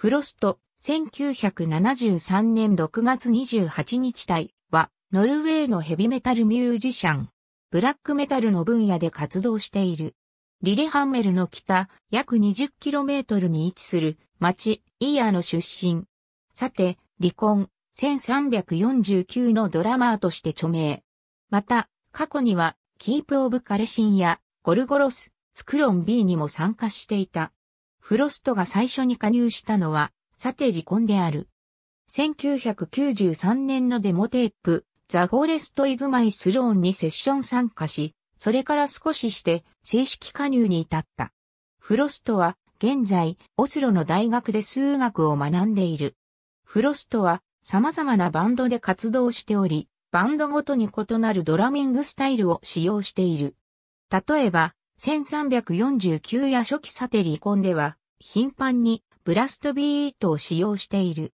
フロスト、1973年6月28日体は、ノルウェーのヘビメタルミュージシャン。ブラックメタルの分野で活動している。リレハンメルの北、約 20km に位置する町、イアの出身。さて、離婚、1349のドラマーとして著名。また、過去には、キープオブカレシンや、ゴルゴロス、スクロンビーにも参加していた。フロストが最初に加入したのは、さて離婚である。1993年のデモテープ、ザ・フォレスト・イズ・マイ・スローンにセッション参加し、それから少しして正式加入に至った。フロストは現在オスロの大学で数学を学んでいる。フロストは様々なバンドで活動しており、バンドごとに異なるドラミングスタイルを使用している。例えば、1349や初期サテリコンでは、頻繁にブラストビートを使用している。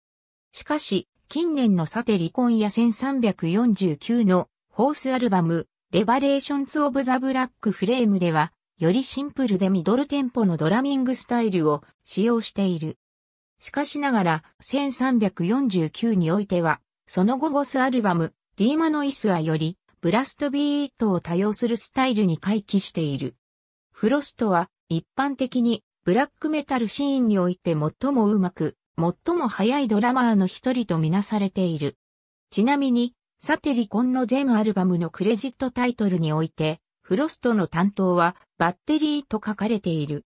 しかし、近年のサテリコンや1349のホースアルバム、レバレーションズ・オブ・ザ・ブラック・フレームでは、よりシンプルでミドルテンポのドラミングスタイルを使用している。しかしながら、1349においては、その後ゴスアルバム、ディーマノイスアより、ブラストビートを多用するスタイルに回帰している。フロストは一般的にブラックメタルシーンにおいて最もうまく、最も早いドラマーの一人とみなされている。ちなみに、サテリコンの全アルバムのクレジットタイトルにおいて、フロストの担当はバッテリーと書かれている。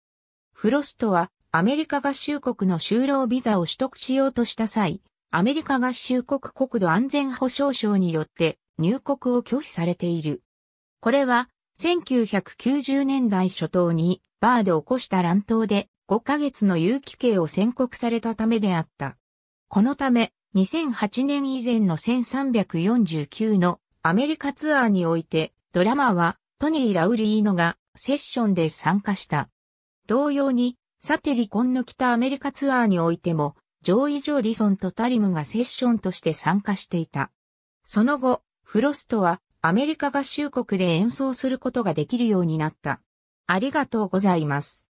フロストはアメリカ合衆国の就労ビザを取得しようとした際、アメリカ合衆国国土安全保障省によって入国を拒否されている。これは1990年代初頭にバーで起こした乱闘で5ヶ月の有期刑を宣告されたためであった。このため2008年以前の1349のアメリカツアーにおいてドラマはトニー・ラウリーノがセッションで参加した。同様にサテリコンの北アメリカツアーにおいても上位上リソンとタリムがセッションとして参加していた。その後、フロストはアメリカ合衆国で演奏することができるようになった。ありがとうございます。